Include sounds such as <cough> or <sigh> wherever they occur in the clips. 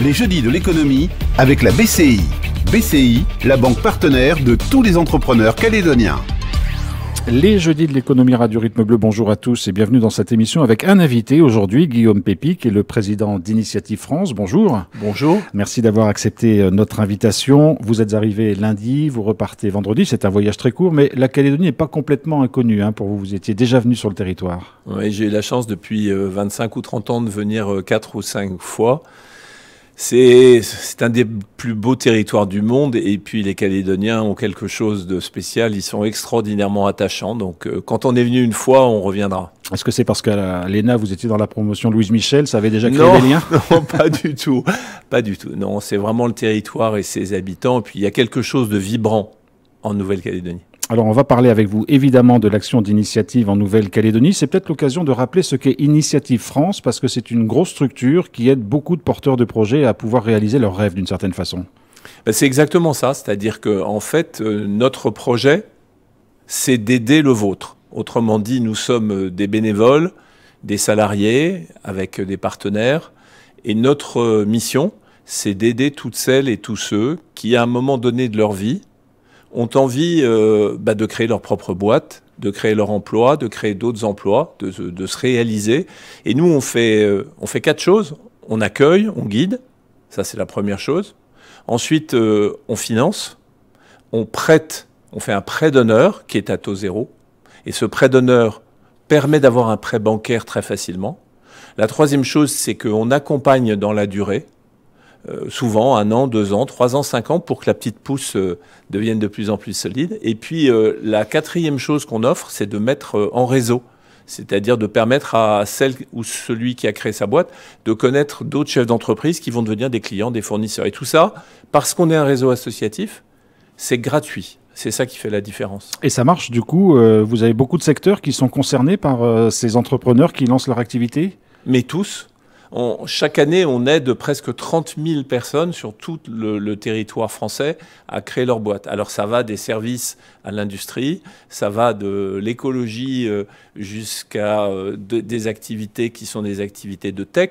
Les jeudis de l'économie avec la BCI. BCI, la banque partenaire de tous les entrepreneurs calédoniens. Les jeudis de l'économie Radio Rythme Bleu, bonjour à tous et bienvenue dans cette émission avec un invité aujourd'hui, Guillaume Pépi, qui est le président d'Initiative France. Bonjour. Bonjour. Merci d'avoir accepté euh, notre invitation. Vous êtes arrivé lundi, vous repartez vendredi. C'est un voyage très court, mais la Calédonie n'est pas complètement inconnue hein, pour vous. Vous étiez déjà venu sur le territoire. Oui, j'ai eu la chance depuis 25 euh, ou 30 ans de venir 4 euh, ou 5 fois. C'est un des plus beaux territoires du monde et puis les Calédoniens ont quelque chose de spécial, ils sont extraordinairement attachants. Donc euh, quand on est venu une fois, on reviendra. Est-ce que c'est parce qu'à l'ENA, vous étiez dans la promotion Louise Michel, ça avait déjà créé non, des liens <laughs> Non, pas du tout. Pas du tout. Non, c'est vraiment le territoire et ses habitants. Et puis il y a quelque chose de vibrant en Nouvelle-Calédonie. Alors on va parler avec vous évidemment de l'action d'initiative en Nouvelle-Calédonie. C'est peut-être l'occasion de rappeler ce qu'est Initiative France parce que c'est une grosse structure qui aide beaucoup de porteurs de projets à pouvoir réaliser leurs rêves d'une certaine façon. Ben, c'est exactement ça, c'est-à-dire que en fait euh, notre projet c'est d'aider le vôtre. Autrement dit, nous sommes euh, des bénévoles, des salariés avec euh, des partenaires et notre mission c'est d'aider toutes celles et tous ceux qui à un moment donné de leur vie ont envie euh, bah, de créer leur propre boîte, de créer leur emploi, de créer d'autres emplois, de, se réaliser. Et nous, euh, on fait, quatre choses. On accueille, on guide, ça c'est la première chose. Ensuite, euh, on finance, on prête, on fait un prêt d'honneur qui est à taux zéro. Et ce prêt d'honneur permet d'avoir un prêt bancaire très facilement. La troisième chose, c'est qu'on accompagne dans la durée. Euh, souvent un an, deux ans, trois ans, cinq ans pour que la petite pousse euh, devienne de plus en plus solide. Et puis euh, la quatrième chose qu'on offre, c'est de mettre en réseau c'est-à-dire de permettre à celle ou celui qui a créé sa boîte de connaître d'autres chefs d'entreprise qui vont devenir des clients, des fournisseurs. Et tout ça, parce qu'on est un réseau associatif, c'est gratuit. C'est ça qui fait la différence. Et ça marche, du coup, vous avez beaucoup de secteurs qui sont concernés par ces entrepreneurs qui lancent leur activité Mais tous, chaque année, on aide presque 30 000 personnes sur tout le, territoire français à créer leur boîte. Alors ça va des services à l'industrie, ça va de l'écologie euh, jusqu'à euh, des activités qui sont des activités de tech.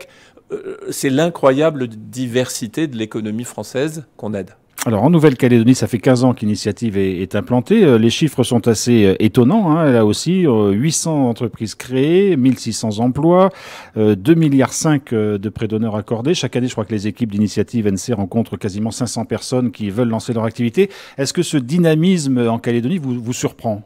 Euh, c'est l'incroyable diversité de l'économie française qu'on aide. Alors en Nouvelle-Calédonie, ça fait 15 ans qu'Initiative est, est, implantée. Euh, les chiffres sont assez euh, étonnants. Hein. Là aussi, 800 euh, entreprises créées, 1600 emplois, 2 milliards 5 de prêts d'honneur accordés. Chaque année, je crois que les équipes d'Initiative NC rencontrent quasiment 500 personnes qui veulent lancer leur activité. Est-ce que ce dynamisme en Calédonie vous surprend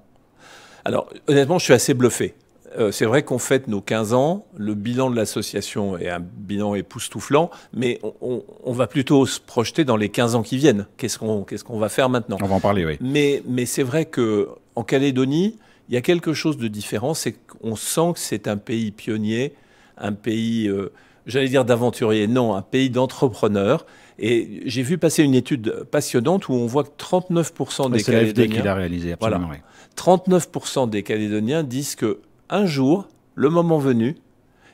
alors, honnêtement, je suis assez bluffé. Euh, c'est vrai qu'on fête nos 15 ans, le bilan de l'association est un bilan époustouflant, mais on, va plutôt se projeter dans les 15 ans qui viennent. Qu'est-ce qu'on va faire maintenant On va en parler, oui. Mais, mais c'est vrai qu'en Calédonie, il y a quelque chose de différent, c'est qu'on sent que c'est un pays pionnier, un pays, euh, j'allais dire d'aventurier, non, un pays d'entrepreneurs. Et j'ai vu passer une étude passionnante où on voit que 39% des Calédoniens... C'est l'AFD qui l'a réalisé, absolument. 39% des Calédoniens disent que un jour, le moment venu,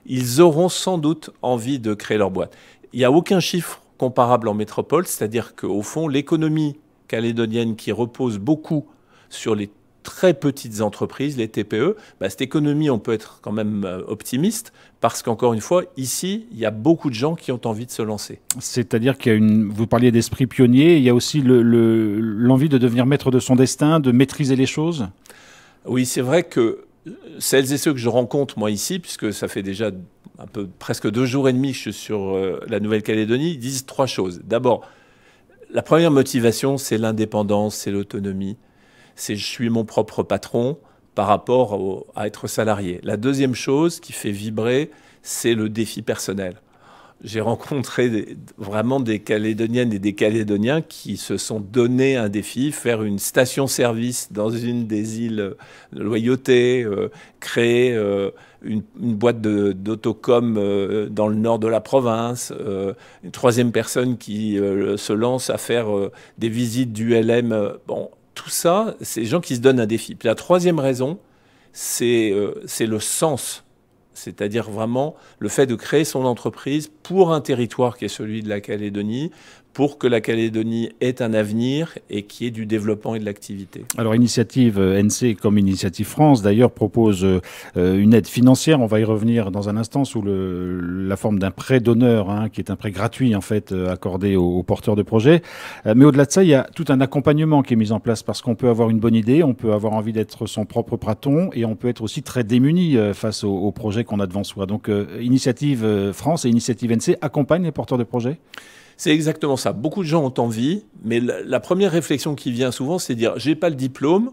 ils auront sans doute envie de créer leur boîte. Il n'y a aucun chiffre comparable en métropole, c'est-à-dire qu'au fond, l'économie calédonienne qui repose beaucoup sur les très petites entreprises, les TPE, bah, cette économie, on peut être quand même euh, optimiste parce qu'encore une fois, ici, il y a beaucoup de gens qui ont envie de se lancer. C'est-à-dire qu'il y a une. Vous parliez d'esprit pionnier, il y a aussi l'envie le, de devenir maître de son destin, de maîtriser les choses. Oui, c'est vrai que celles et ceux que je rencontre moi ici, puisque ça fait déjà presque deux jours et demi que je suis sur euh, la Nouvelle-Calédonie, disent trois choses. D'abord, la première motivation, c'est l'indépendance, c'est l'autonomie, c'est je suis mon propre patron par rapport à être salarié. La deuxième chose qui fait vibrer, c'est le défi personnel j'ai rencontré vraiment des Calédoniennes et des Calédoniens qui se sont donné un défi, faire une station-service dans une des îles de Loyauté, euh, créer euh, une, boîte d'autocom euh, dans le nord de la province, une troisième personne qui se lance à faire des visites d'ULM. Bon, tout ça, c'est des gens qui se donnent un défi. Puis la troisième raison, c'est le sens c'est-à-dire vraiment le fait de créer son entreprise pour un territoire qui est celui de la Calédonie, pour que la Calédonie ait un avenir et qui ait du développement et de l'activité. Alors, Initiative euh, NC, comme Initiative France, d'ailleurs, propose euh, une aide financière. On va y revenir dans un instant sous la forme d'un prêt d'honneur, hein, qui est un prêt gratuit, en fait, euh, accordé aux, porteurs de projets. Mais au-delà de ça, il y a tout un accompagnement qui est mis en place parce qu'on peut avoir une bonne idée, on peut avoir envie d'être son propre praton et on peut être aussi très démuni face aux, aux projets qu'on a devant soi. Donc, Initiative France et Initiative NC accompagnent les porteurs de projets c'est exactement ça. Beaucoup de gens ont envie, mais la, première réflexion qui vient souvent, c'est de dire j'ai pas le diplôme,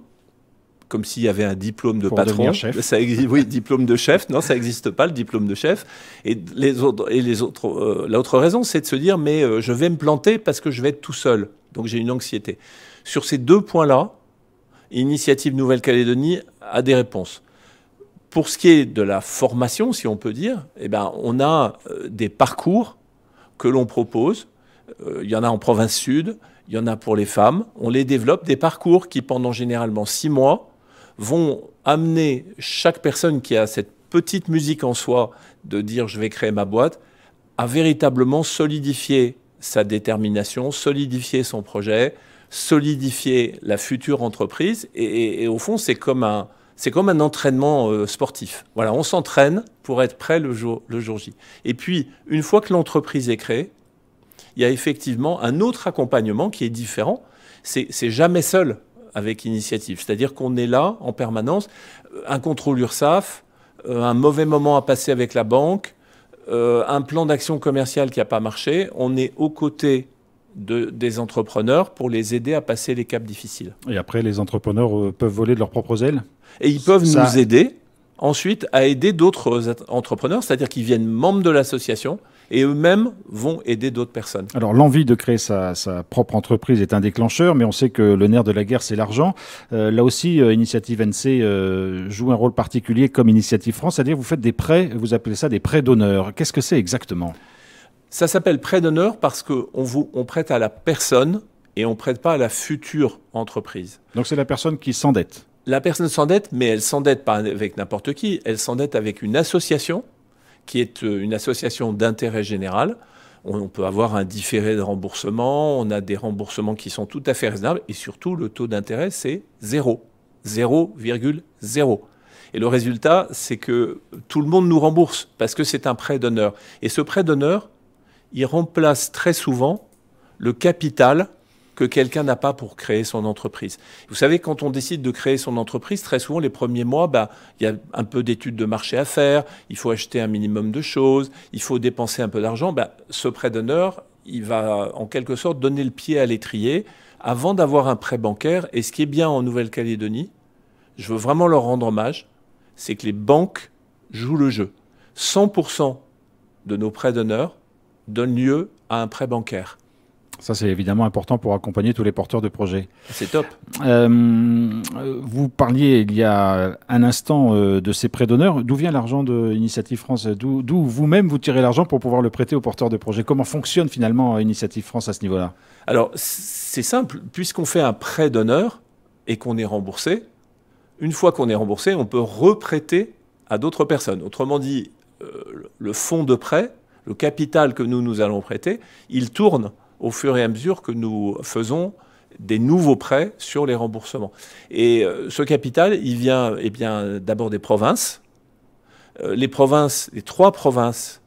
comme s'il y avait un diplôme de patron. Chef. Ça oui, diplôme de chef. Non, ça n'existe pas le diplôme de chef. Et les autres, et les autres, euh, l'autre raison, c'est de se dire mais euh, je vais me planter parce que je vais être tout seul. Donc j'ai une anxiété. Sur ces deux points-là, Initiative Nouvelle-Calédonie a des réponses. Pour ce qui est de la formation, si on peut dire, eh ben, on a euh, des parcours que l'on propose euh, il y en a en province sud, il y en a pour les femmes. On les développe, des parcours qui, pendant généralement six mois, vont amener chaque personne qui a cette petite musique en soi de dire je vais créer ma boîte à véritablement solidifier sa détermination, solidifier son projet, solidifier la future entreprise. Et, au fond, c'est comme un, c'est comme un entraînement euh, sportif. Voilà, on s'entraîne pour être prêt le jour, le jour J. Et puis, une fois que l'entreprise est créée, il y a effectivement un autre accompagnement qui est différent. C'est jamais seul avec initiative. C'est-à-dire qu'on est là en permanence, un contrôle URSAF, euh, un mauvais moment à passer avec la banque, euh, un plan d'action commercial qui n'a pas marché. On est aux côtés de, des entrepreneurs pour les aider à passer les caps difficiles. Et après, les entrepreneurs euh, peuvent voler de leurs propres ailes Et ils peuvent nous aider ensuite à aider d'autres entrepreneurs, c'est-à-dire qu'ils viennent membres de l'association et eux-mêmes vont aider d'autres personnes. Alors l'envie de créer sa, propre entreprise est un déclencheur, mais on sait que le nerf de la guerre, c'est l'argent. Euh, là aussi, euh, Initiative NC euh, joue un rôle particulier comme Initiative France, c'est-à-dire vous faites des prêts, vous appelez ça des prêts d'honneur. Qu'est-ce que c'est exactement Ça s'appelle prêt d'honneur parce qu'on on prête à la personne et on ne prête pas à la future entreprise. Donc c'est la personne qui s'endette la personne s'endette, mais elle s'endette pas avec n'importe qui, elle s'endette avec une association qui est euh, une association d'intérêt général. On peut avoir un différé de remboursement, on a des remboursements qui sont tout à fait raisonnables, et surtout le taux d'intérêt, c'est zéro. 0,0. Et le résultat, c'est que tout le monde nous rembourse, parce que c'est un prêt d'honneur. Et ce prêt d'honneur, il remplace très souvent le capital que quelqu'un n'a pas pour créer son entreprise. Vous savez, quand on décide de créer son entreprise, très souvent, les premiers mois, bah, il y a un peu d'études de marché à faire, il faut acheter un minimum de choses, il faut dépenser un peu d'argent. Bah, ce prêt d'honneur, il va en quelque sorte donner le pied à l'étrier avant d'avoir un prêt bancaire. Et ce qui est bien en Nouvelle-Calédonie, je veux vraiment leur rendre hommage, c'est que les banques jouent le jeu. 100% de nos prêts d'honneur donnent lieu à un prêt bancaire. Ça, c'est évidemment important pour accompagner tous les porteurs de projets. C'est top. Euh, vous parliez il y a un instant euh, de ces prêts d'honneur. D'où vient l'argent d'Initiative France D'où vous-même vous tirez l'argent pour pouvoir le prêter aux porteurs de projets Comment fonctionne finalement euh, Initiative France à ce niveau-là Alors, c'est simple. Puisqu'on fait un prêt d'honneur et qu'on est remboursé, une fois qu'on est remboursé, on peut reprêter à d'autres personnes. Autrement dit, le fonds de prêt, le capital que nous nous allons prêter, il tourne au fur et à mesure que nous faisons des nouveaux prêts sur les remboursements. Et euh, ce capital, il vient eh bien, d'abord des provinces. Euh, les provinces, les trois provinces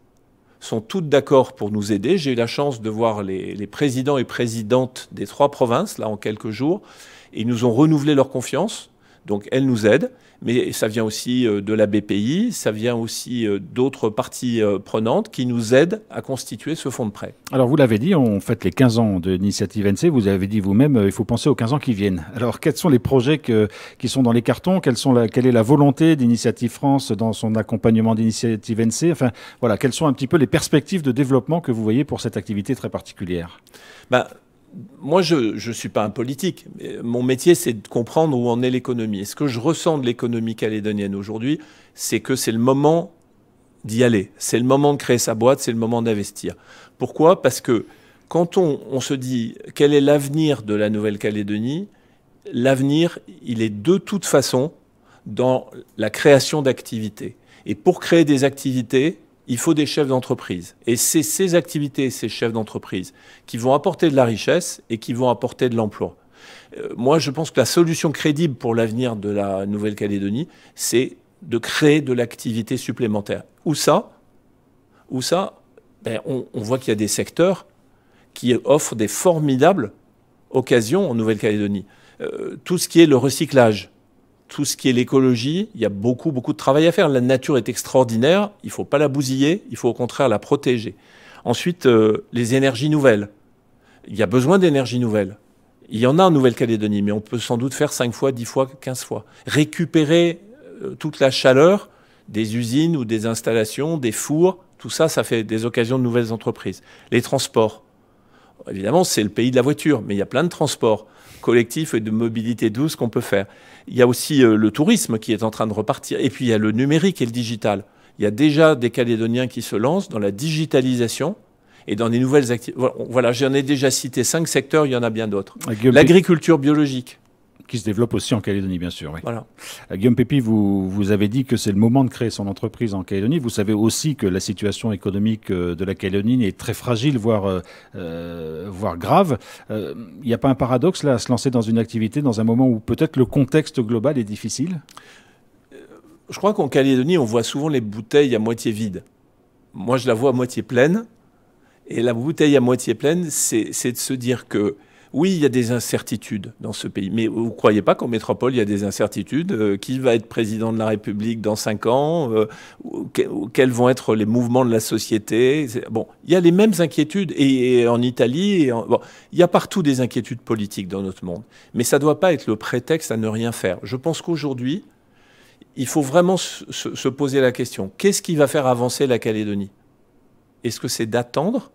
sont toutes d'accord pour nous aider. J'ai eu la chance de voir les, présidents et présidentes des trois provinces, là, en quelques jours. Et ils nous ont renouvelé leur confiance. Donc elle nous aide, mais ça vient aussi euh, de la BPI, ça vient aussi euh, d'autres parties euh, prenantes qui nous aident à constituer ce fonds de prêt. Alors vous l'avez dit, on fait les 15 ans de NC, vous avez dit vous-même, il faut penser aux 15 ans qui viennent. Alors quels sont les projets qui sont dans les cartons quelle, est la volonté d'Initiative France dans son accompagnement d'initiative NC Enfin voilà, quelles sont un petit peu les perspectives de développement que vous voyez pour cette activité très particulière bah, moi, je ne suis pas un politique. Mon métier, c'est de comprendre où en est l'économie. Et ce que je ressens de l'économie calédonienne aujourd'hui, c'est que c'est le moment d'y aller. C'est le moment de créer sa boîte, c'est le moment d'investir. Pourquoi Parce que quand on, on, se dit quel est l'avenir de la Nouvelle-Calédonie, l'avenir, il est de toute façon dans la création d'activités. Et pour créer des activités, il faut des chefs d'entreprise. Et c'est ces activités, ces chefs d'entreprise, qui vont apporter de la richesse et qui vont apporter de l'emploi. Euh, moi, je pense que la solution crédible pour l'avenir de la Nouvelle-Calédonie, c'est de créer de l'activité supplémentaire. Où ça Où ça ben, on, voit qu'il y a des secteurs qui offrent des formidables occasions en Nouvelle-Calédonie. Euh, tout ce qui est le recyclage, tout ce qui est l'écologie, il y a beaucoup, beaucoup de travail à faire. La nature est extraordinaire, il ne faut pas la bousiller, il faut au contraire la protéger. Ensuite, euh, les énergies nouvelles. Il y a besoin d'énergie nouvelles. Il y en a en Nouvelle-Calédonie, mais on peut sans doute faire 5 fois, 10 fois, 15 fois. Récupérer euh, toute la chaleur des usines ou des installations, des fours, tout ça, ça fait des occasions de nouvelles entreprises. Les transports. Évidemment, c'est le pays de la voiture, mais il y a plein de transports collectif et de mobilité douce qu'on peut faire. Il y a aussi euh, le tourisme qui est en train de repartir. Et puis il y a le numérique et le digital. Il y a déjà des Calédoniens qui se lancent dans la digitalisation et dans des nouvelles activités. Voilà, j'en ai déjà cité cinq secteurs, il y en a bien d'autres. L'agriculture biologique qui se développe aussi en Calédonie, bien sûr. Voilà. Euh, Guillaume Pépi, vous, vous avez dit que c'est le moment de créer son entreprise en Calédonie. Vous savez aussi que la situation économique euh, de la Calédonie est très fragile, voire, euh, voire grave. Il n'y a pas un paradoxe là à se lancer dans une activité dans un moment où peut-être le contexte global est difficile Je crois qu'en Calédonie, on voit souvent les bouteilles à moitié vides. Moi, je la vois à moitié pleine. Et la bouteille à moitié pleine, c'est de se dire que oui, il y a des incertitudes dans ce pays, mais vous ne croyez pas qu'en métropole, il y a des incertitudes euh, Qui va être président de la République dans cinq ans euh, Quels vont être les mouvements de la société Bon, il y a les mêmes inquiétudes, et, en Italie, il y a partout des inquiétudes politiques dans notre monde, mais ça ne doit pas être le prétexte à ne rien faire. Je pense qu'aujourd'hui, il faut vraiment se poser la question, qu'est-ce qui va faire avancer la Calédonie Est-ce que c'est d'attendre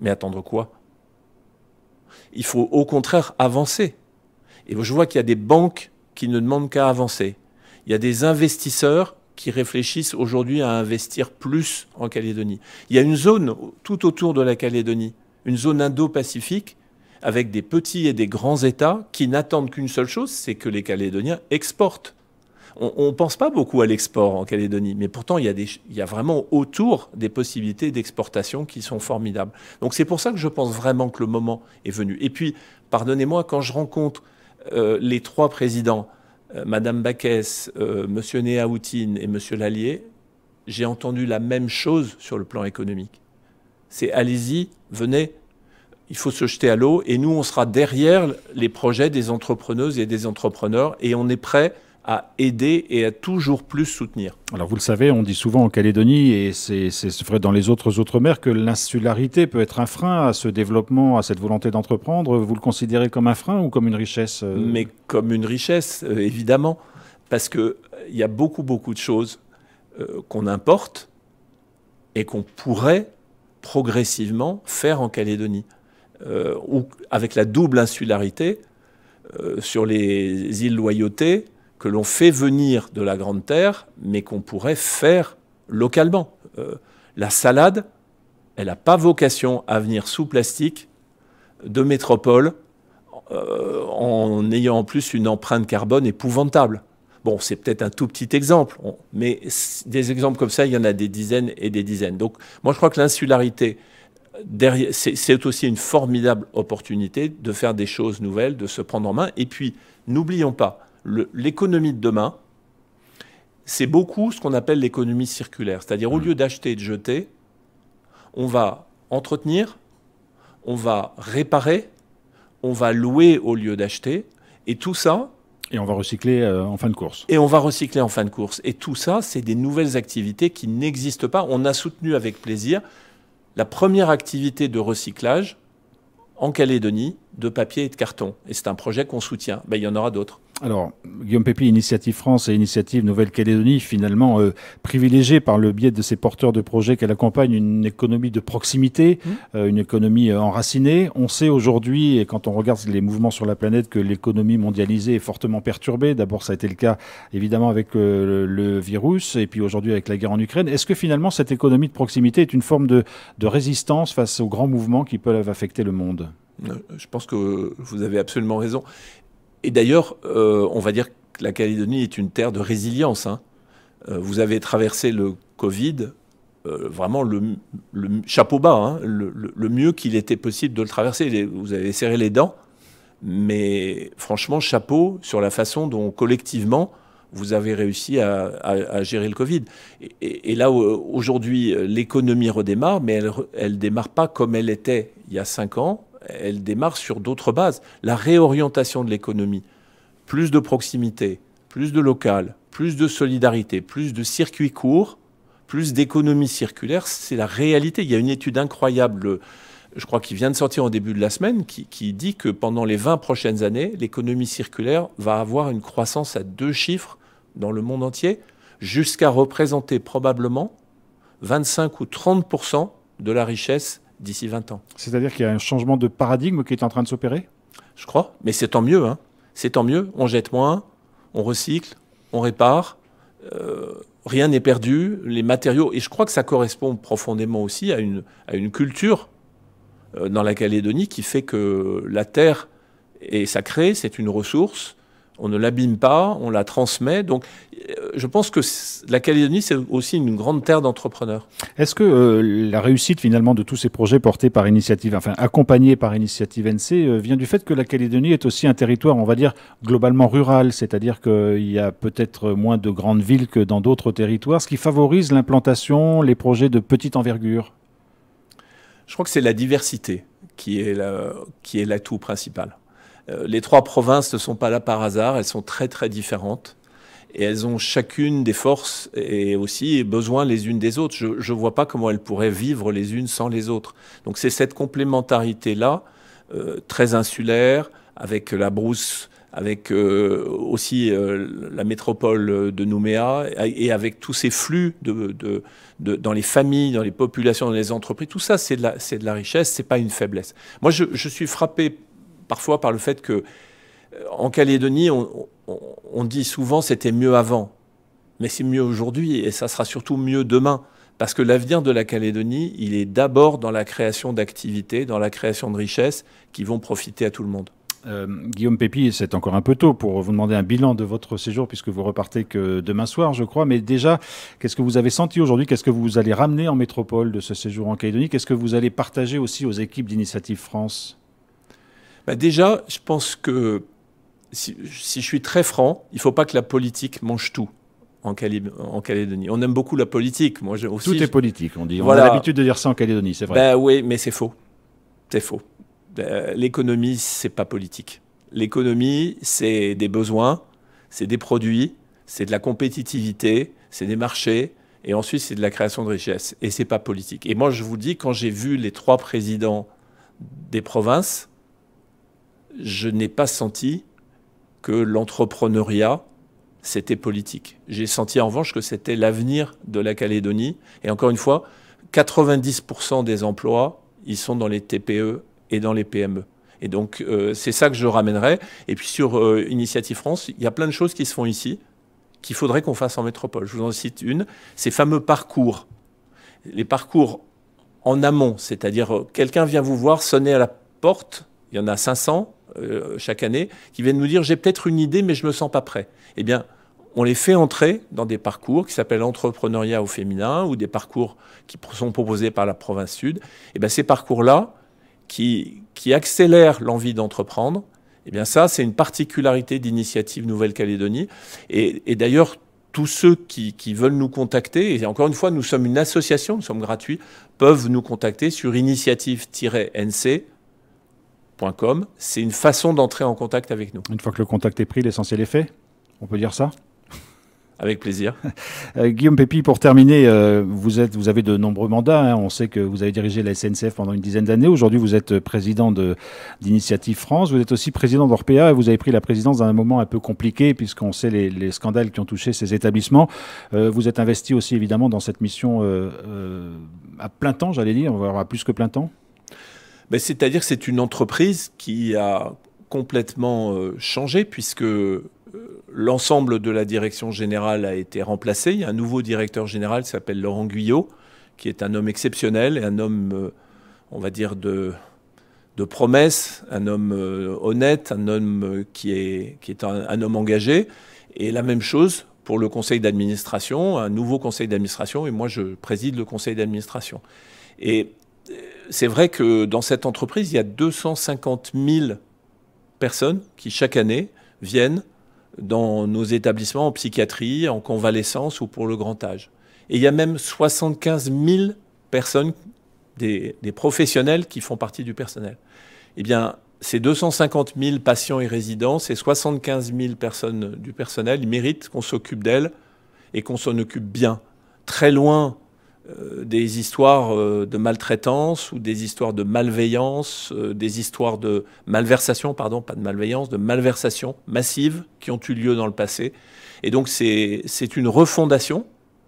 Mais attendre quoi il faut au contraire avancer. Et je vois qu'il y a des banques qui ne demandent qu'à avancer. Il y a des investisseurs qui réfléchissent aujourd'hui à investir plus en Calédonie. Il y a une zone tout autour de la Calédonie, une zone indo-pacifique, avec des petits et des grands États qui n'attendent qu'une seule chose, c'est que les Calédoniens exportent on ne pense pas beaucoup à l'export en Calédonie, mais pourtant il y, a vraiment autour des possibilités d'exportation qui sont formidables. Donc c'est pour ça que je pense vraiment que le moment est venu. Et puis, pardonnez-moi, quand je rencontre euh, les trois présidents, Mme euh, Madame Baquès, euh, Monsieur et M. Lallier, j'ai entendu la même chose sur le plan économique. C'est allez-y, venez, il faut se jeter à l'eau et nous, on sera derrière les projets des entrepreneuses et des entrepreneurs et on est prêt à aider et à toujours plus soutenir. Alors vous le savez, on dit souvent en Calédonie, et c'est vrai dans les autres outre-mer, que l'insularité peut être un frein à ce développement, à cette volonté d'entreprendre. Vous le considérez comme un frein ou comme une richesse euh? Mais comme une richesse, euh, évidemment, parce qu'il y a beaucoup, beaucoup de choses euh, qu'on importe et qu'on pourrait progressivement faire en Calédonie. ou avec la double insularité, sur les îles Loyauté, que l'on fait venir de la Grande Terre, mais qu'on pourrait faire localement. Euh, la salade, elle n'a pas vocation à venir sous plastique de métropole euh, en ayant en plus une empreinte carbone épouvantable. Bon, c'est peut-être un tout petit exemple, mais des exemples comme ça, il y en a des dizaines et des dizaines. Donc, moi, je crois que l'insularité, c'est aussi une formidable opportunité de faire des choses nouvelles, de se prendre en main. Et puis, n'oublions pas l'économie de demain, c'est beaucoup ce qu'on appelle l'économie circulaire. C'est-à-dire, au mm. lieu d'acheter et de jeter, on va entretenir, on va réparer, on va louer au lieu d'acheter, et tout ça. Et on va recycler euh, en fin de course. Et on va recycler en fin de course. Et tout ça, c'est des nouvelles activités qui n'existent pas. On a soutenu avec plaisir la première activité de recyclage en Calédonie de papier et de carton. Et c'est un projet qu'on soutient. Ben, il y en aura d'autres alors, Guillaume Pépi, Initiative France et Initiative Nouvelle-Calédonie, finalement euh, par le biais de ses porteurs de projets qu'elle accompagne, une économie de proximité, mmh. euh, une économie euh, enracinée. On sait aujourd'hui, et quand on regarde les mouvements sur la planète, que l'économie mondialisée est fortement perturbée. D'abord, ça a été le cas évidemment avec euh, le virus, et puis aujourd'hui avec la guerre en Ukraine. Est-ce que finalement cette économie de proximité est une forme de, de résistance face aux grands mouvements qui peuvent affecter le monde je pense que vous avez absolument raison. Et d'ailleurs, euh, on va dire que la Calédonie est une terre de résilience. Hein. Euh, vous avez traversé le Covid, euh, vraiment le, chapeau bas, hein, le, mieux qu'il était possible de le traverser. vous avez serré les dents, mais franchement, chapeau sur la façon dont collectivement vous avez réussi à, gérer le Covid. Et, et, et là, aujourd'hui, l'économie redémarre, mais elle ne démarre pas comme elle était il y a cinq ans, elle démarre sur d'autres bases. La réorientation de l'économie, plus de proximité, plus de local, plus de solidarité, plus de circuits courts, plus d'économie circulaire, c'est la réalité. Il y a une étude incroyable, je crois, qui vient de sortir en début de la semaine, qui, qui dit que pendant les 20 prochaines années, l'économie circulaire va avoir une croissance à deux chiffres dans le monde entier, jusqu'à représenter probablement 25 ou 30 de la richesse d'ici 20 ans. C'est-à-dire qu'il y a un changement de paradigme qui est en train de s'opérer Je crois, mais c'est tant mieux. Hein. C'est tant mieux. On jette moins, on recycle, on répare. Euh, rien n'est perdu, les matériaux. Et je crois que ça correspond profondément aussi à une, une culture euh, dans la Calédonie qui fait que la terre est sacrée, c'est une ressource. On ne l'abîme pas, on la transmet. Donc euh, je pense que la Calédonie, c'est aussi une grande terre d'entrepreneurs. Est-ce que euh, la réussite finalement de tous ces projets portés par Initiative, enfin accompagnés par Initiative NC, euh, vient du fait que la Calédonie est aussi un territoire, on va dire, globalement rural, c'est-à-dire qu'il y a peut-être moins de grandes villes que dans d'autres territoires, ce qui favorise l'implantation, les projets de petite envergure Je crois que c'est la diversité qui est l'atout principal. les trois provinces ne sont pas là par hasard, elles sont très très différentes et elles ont chacune des forces et aussi besoin les unes des autres. Je ne vois pas comment elles pourraient vivre les unes sans les autres. Donc c'est cette complémentarité-là, euh, très insulaire, avec la brousse, avec euh, aussi euh, la métropole de Nouméa, et avec tous ces flux dans les familles, dans les populations, dans les entreprises. Tout ça, c'est de, la, de la richesse, c'est pas une faiblesse. Moi, je suis frappé parfois par le fait que en Calédonie, on, dit souvent c'était mieux avant, mais c'est mieux aujourd'hui et ça sera surtout mieux demain. Parce que l'avenir de la Calédonie, il est d'abord dans la création d'activités, dans la création de richesses qui vont profiter à tout le monde. Euh, Guillaume Pépi, c'est encore un peu tôt pour vous demander un bilan de votre séjour puisque vous repartez que demain soir, je crois. Mais déjà, qu'est-ce que vous avez senti aujourd'hui Qu'est-ce que vous allez ramener en métropole de ce séjour en Calédonie Qu'est-ce que vous allez partager aussi aux équipes d'Initiative France bah Déjà, je pense que si, je suis très franc, il ne faut pas que la politique mange tout. En, Calédonie. On aime beaucoup la politique. Moi, aussi, Tout est politique, on dit. On a l'habitude de dire ça en Calédonie, c'est vrai. Ben oui, mais c'est faux. C'est faux. Euh, l'économie, c'est pas politique. L'économie, c'est des besoins, c'est des produits, c'est de la compétitivité, c'est des marchés, et ensuite c'est de la création de richesses. Et c'est pas politique. Et moi, je vous dis, quand j'ai vu les trois présidents des provinces, je n'ai pas senti que l'entrepreneuriat, c'était politique. J'ai senti en revanche que c'était l'avenir de la Calédonie. Et encore une fois, 90% des emplois, ils sont dans les TPE et dans les PME. Et donc, euh, c'est ça que je ramènerai. Et puis, sur euh, Initiative France, il y a plein de choses qui se font ici qu'il faudrait qu'on fasse en métropole. Je vous en cite une ces fameux parcours. Les parcours en amont, c'est-à-dire euh, quelqu'un vient vous voir, sonner à la porte il y en a 500 euh, chaque année qui viennent nous dire j'ai peut-être une idée mais je ne me sens pas prêt. Eh bien, on les fait entrer dans des parcours qui s'appellent entrepreneuriat au féminin ou des parcours qui sont proposés par la province sud. Et eh bien, ces parcours-là qui, accélèrent l'envie d'entreprendre, eh bien ça, c'est une particularité d'Initiative Nouvelle-Calédonie. Et, d'ailleurs, tous ceux qui, qui, veulent nous contacter, et encore une fois, nous sommes une association, nous sommes gratuits, peuvent nous contacter sur initiative-nc c'est une façon d'entrer en contact avec nous. Une fois que le contact est pris, l'essentiel est fait On peut dire ça avec plaisir. <laughs> Euh, Guillaume Pépi, pour terminer, euh, vous, avez de nombreux mandats. Hein. On sait que vous avez dirigé la SNCF pendant une dizaine d'années. Aujourd'hui, vous êtes euh, président d'Initiative France. Vous êtes aussi président d'Orpea et vous avez pris la présidence un moment un peu compliqué puisqu'on sait les, scandales qui ont touché ces établissements. vous êtes investi aussi évidemment dans cette mission à plein temps, j'allais dire, on à plus que plein temps. Ben, c'est-à-dire que c'est une entreprise qui a complètement euh, changé puisque euh, l'ensemble de la direction générale a été remplacé. Il y a un nouveau directeur général qui s'appelle Laurent Guyot, qui est un homme exceptionnel un homme, euh, on va dire, de, de promesses, un homme honnête, un homme qui est, un homme engagé. Et la même chose pour le conseil d'administration, un nouveau conseil d'administration, et moi je préside le conseil d'administration. Et c'est vrai que dans cette entreprise, il y a 250 000 personnes qui, chaque année, viennent dans nos établissements en psychiatrie, en convalescence ou pour le grand âge. Et il y a même 75 000 personnes, des, professionnels qui font partie du personnel. Eh bien, ces 250 000 patients et résidents, ces 75 000 personnes du personnel, ils méritent qu'on s'occupe d'elles et qu'on s'en occupe bien. Très loin euh, des histoires euh, de maltraitance ou des histoires de malveillance, euh, des histoires de malversation, pardon, pas de malveillance, de malversation massive qui ont eu lieu dans le passé. Et donc c'est une refondation,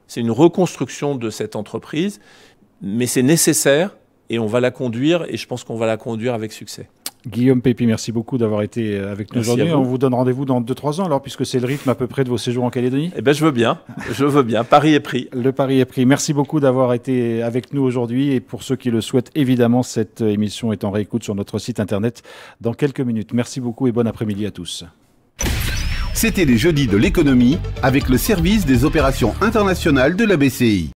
c'est une reconstruction de cette entreprise, mais c'est nécessaire et on va la conduire et je pense qu'on va la conduire avec succès. Guillaume Pépi, merci beaucoup d'avoir été avec nous aujourd'hui. On vous donne rendez-vous dans 2-3 ans, alors, puisque c'est le rythme à peu près de vos séjours en Calédonie. Eh bien, je veux bien. Je veux bien. Paris est pris. Le Paris est pris. Merci beaucoup d'avoir été avec nous aujourd'hui. Et pour ceux qui le souhaitent, évidemment, cette émission est en réécoute sur notre site internet dans quelques minutes. Merci beaucoup et bon après-midi à tous. C'était les Jeudis de l'économie avec le service des opérations internationales de la BCI.